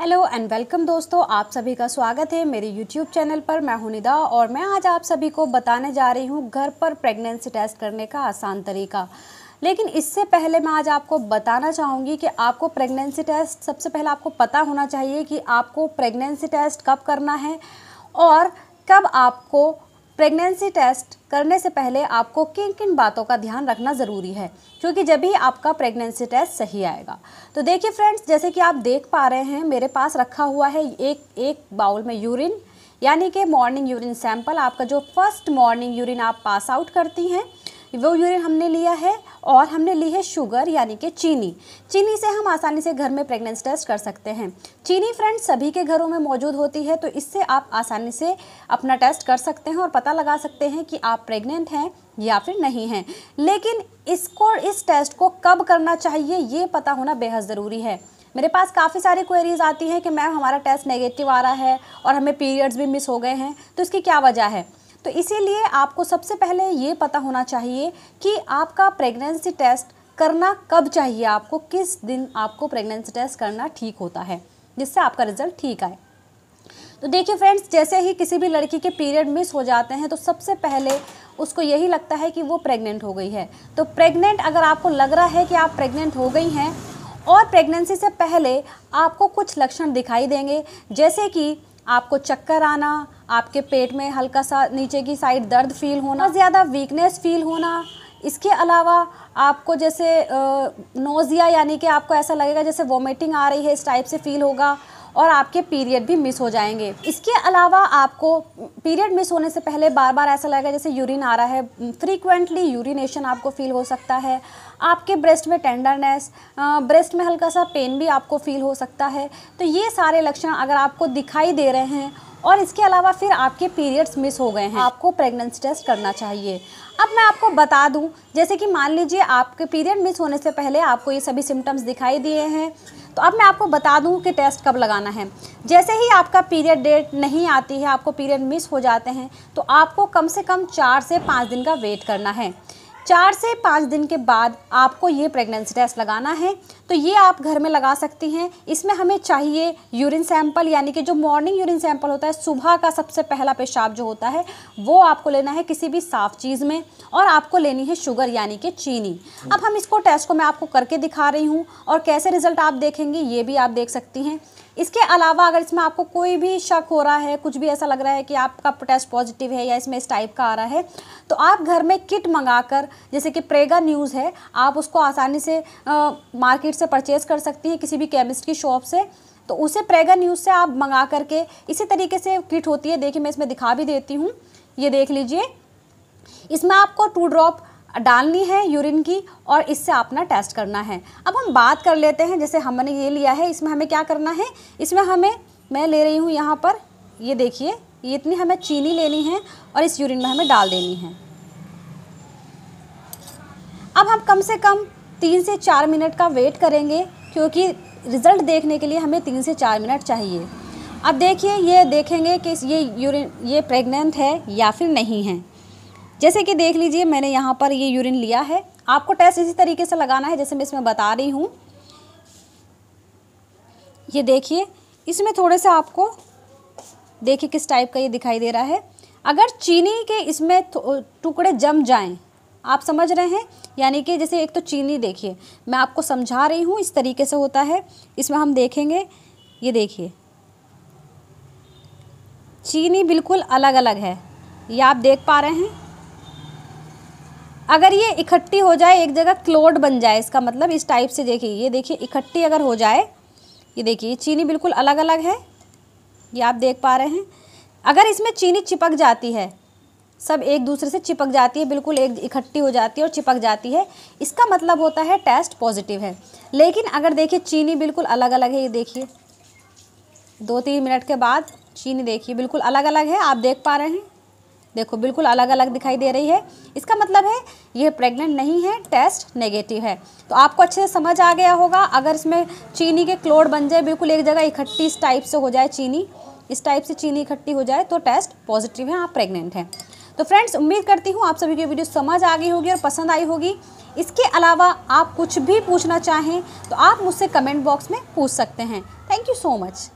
hello and welcome दोस्तों आप सभी का स्वागत है मेरे यूट्यूब चैनल पर मैं हूं निदा और मैं आज आप सभी को बताने जा रही हूं घर पर प्रेगनेंसी टेस्ट करने का आसान तरीका लेकिन इससे पहले मैं आज आपको बताना चाहूँगी कि आपको प्रेगनेंसी टेस्ट सबसे पहले आपको पता होना चाहिए कि आपको प्रेगनेंसी टेस्ट कब करना है और कब आपको प्रेगनेंसी टेस्ट करने से पहले आपको किन किन बातों का ध्यान रखना ज़रूरी है क्योंकि जब ही आपका प्रेगनेंसी टेस्ट सही आएगा तो देखिए फ्रेंड्स जैसे कि आप देख पा रहे हैं मेरे पास रखा हुआ है एक एक बाउल में यूरिन यानी कि मॉर्निंग यूरिन सैंपल आपका जो फर्स्ट मॉर्निंग यूरिन आप पास आउट करती हैं वो यूरिन हमने लिया है और हमने ली है शुगर यानी कि चीनी चीनी से हम आसानी से घर में प्रेगनेंस टेस्ट कर सकते हैं चीनी फ्रेंड्स सभी के घरों में मौजूद होती है तो इससे आप आसानी से अपना टेस्ट कर सकते हैं और पता लगा सकते हैं कि आप प्रेग्नेंट हैं या फिर नहीं हैं लेकिन इसको इस टेस्ट को कब करना चाहिए ये पता होना बेहद ज़रूरी है मेरे पास काफ़ी सारी क्वेरीज आती हैं कि मैम हमारा टेस्ट नेगेटिव आ रहा है और हमें पीरियड्स भी मिस हो गए हैं तो इसकी क्या वजह है तो इसीलिए आपको सबसे पहले ये पता होना चाहिए कि आपका प्रेगनेंसी टेस्ट करना कब चाहिए आपको किस दिन आपको प्रेगनेंसी टेस्ट करना ठीक होता है जिससे आपका रिजल्ट ठीक आए तो देखिए फ्रेंड्स जैसे ही किसी भी लड़की के पीरियड मिस हो जाते हैं तो सबसे पहले उसको यही लगता है कि वो प्रेग्नेंट हो गई है तो प्रेग्नेंट अगर आपको लग रहा है कि आप प्रेग्नेंट हो गई हैं और प्रेगनेंसी से पहले आपको कुछ लक्षण दिखाई देंगे जैसे कि आपको चक्कर आना आपके पेट में हल्का सा नीचे की साइड दर्द फील होना ज़्यादा वीकनेस फील होना इसके अलावा आपको जैसे नोज़िया यानी कि आपको ऐसा लगेगा जैसे वॉमिटिंग आ रही है इस टाइप से फील होगा और आपके पीरियड भी मिस हो जाएंगे इसके अलावा आपको पीरियड मिस होने से पहले बार बार ऐसा लगेगा जैसे यूरिन आ रहा है फ्रीक्वेंटली यूरिनेशन आपको फील हो सकता है आपके ब्रेस्ट में टेंडरनेस ब्रेस्ट में हल्का सा पेन भी आपको फील हो सकता है तो ये सारे लक्षण अगर आपको दिखाई दे रहे हैं और इसके अलावा फिर आपके पीरियड्स मिस हो गए हैं आपको प्रेगनेंसी टेस्ट करना चाहिए अब मैं आपको बता दूं जैसे कि मान लीजिए आपके पीरियड मिस होने से पहले आपको ये सभी सिम्टम्स दिखाई दिए हैं तो अब मैं आपको बता दूँ कि टेस्ट कब लगाना है जैसे ही आपका पीरियड डेट नहीं आती है आपको पीरियड मिस हो जाते हैं तो आपको कम से कम चार से पाँच दिन का वेट करना है चार से पाँच दिन के बाद आपको ये प्रेगनेंसी टेस्ट लगाना है तो ये आप घर में लगा सकती हैं इसमें हमें चाहिए यूरिन सैंपल यानी कि जो मॉर्निंग यूरिन सैंपल होता है सुबह का सबसे पहला पेशाब जो होता है वो आपको लेना है किसी भी साफ चीज़ में और आपको लेनी है शुगर यानी कि चीनी अब हम इसको टेस्ट को मैं आपको करके दिखा रही हूँ और कैसे रिजल्ट आप देखेंगे ये भी आप देख सकती हैं इसके अलावा अगर इसमें आपको कोई भी शक हो रहा है कुछ भी ऐसा लग रहा है कि आपका टेस्ट पॉजिटिव है या इसमें इस टाइप का आ रहा है तो आप घर में किट मंगाकर जैसे कि प्रेगा न्यूज़ है आप उसको आसानी से आ, मार्केट से परचेज़ कर सकती हैं किसी भी केमिस्ट की शॉप से तो उसे प्रेगा न्यूज़ से आप मंगा करके इसी तरीके से किट होती है देखिए मैं इसमें दिखा भी देती हूँ ये देख लीजिए इसमें आपको टू ड्रॉप डालनी है यूरिन की और इससे अपना टेस्ट करना है अब हम बात कर लेते हैं जैसे हमने ये लिया है इसमें हमें क्या करना है इसमें हमें मैं ले रही हूँ यहाँ पर ये देखिए ये इतनी हमें चीनी लेनी है और इस यूरिन में हमें डाल देनी है अब हम कम से कम तीन से चार मिनट का वेट करेंगे क्योंकि रिज़ल्ट देखने के लिए हमें तीन से चार मिनट चाहिए अब देखिए ये देखेंगे कि ये यूरिन ये प्रेग्नेंट है या फिर नहीं है जैसे कि देख लीजिए मैंने यहाँ पर ये यूरिन लिया है आपको टेस्ट इसी तरीके से लगाना है जैसे मैं इसमें बता रही हूँ ये देखिए इसमें थोड़े से आपको देखिए किस टाइप का ये दिखाई दे रहा है अगर चीनी के इसमें टुकड़े जम जाएं आप समझ रहे हैं यानी कि जैसे एक तो चीनी देखिए मैं आपको समझा रही हूँ इस तरीके से होता है इसमें हम देखेंगे ये देखिए चीनी बिल्कुल अलग अलग है ये आप देख पा रहे हैं अगर ये इकट्ठी हो जाए एक जगह क्लोड बन जाए इसका मतलब इस टाइप से देखिए ये देखिए इकट्ठी अगर हो जाए ये देखिए चीनी बिल्कुल अलग अलग है ये आप देख पा रहे हैं अगर इसमें चीनी चिपक जाती है सब एक दूसरे से चिपक जाती है बिल्कुल एक इकट्ठी हो जाती है और चिपक जाती है इसका मतलब होता है टेस्ट पॉजिटिव है लेकिन अगर देखिए चीनी बिल्कुल अलग अलग है ये देखिए दो तीन मिनट के बाद चीनी देखिए बिल्कुल अलग अलग है आप देख पा रहे हैं देखो बिल्कुल अलग अलग दिखाई दे रही है इसका मतलब है ये प्रेग्नेंट नहीं है टेस्ट नेगेटिव है तो आपको अच्छे से समझ आ गया होगा अगर इसमें चीनी के क्लोड बन जाए बिल्कुल एक जगह इकट्ठी इस टाइप से हो जाए चीनी इस टाइप से चीनी इकट्ठी हो जाए तो टेस्ट पॉजिटिव है आप प्रेग्नेंट हैं तो फ्रेंड्स उम्मीद करती हूँ आप सभी की वीडियो समझ आ गई होगी और पसंद आई होगी इसके अलावा आप कुछ भी पूछना चाहें तो आप मुझसे कमेंट बॉक्स में पूछ सकते हैं थैंक यू सो मच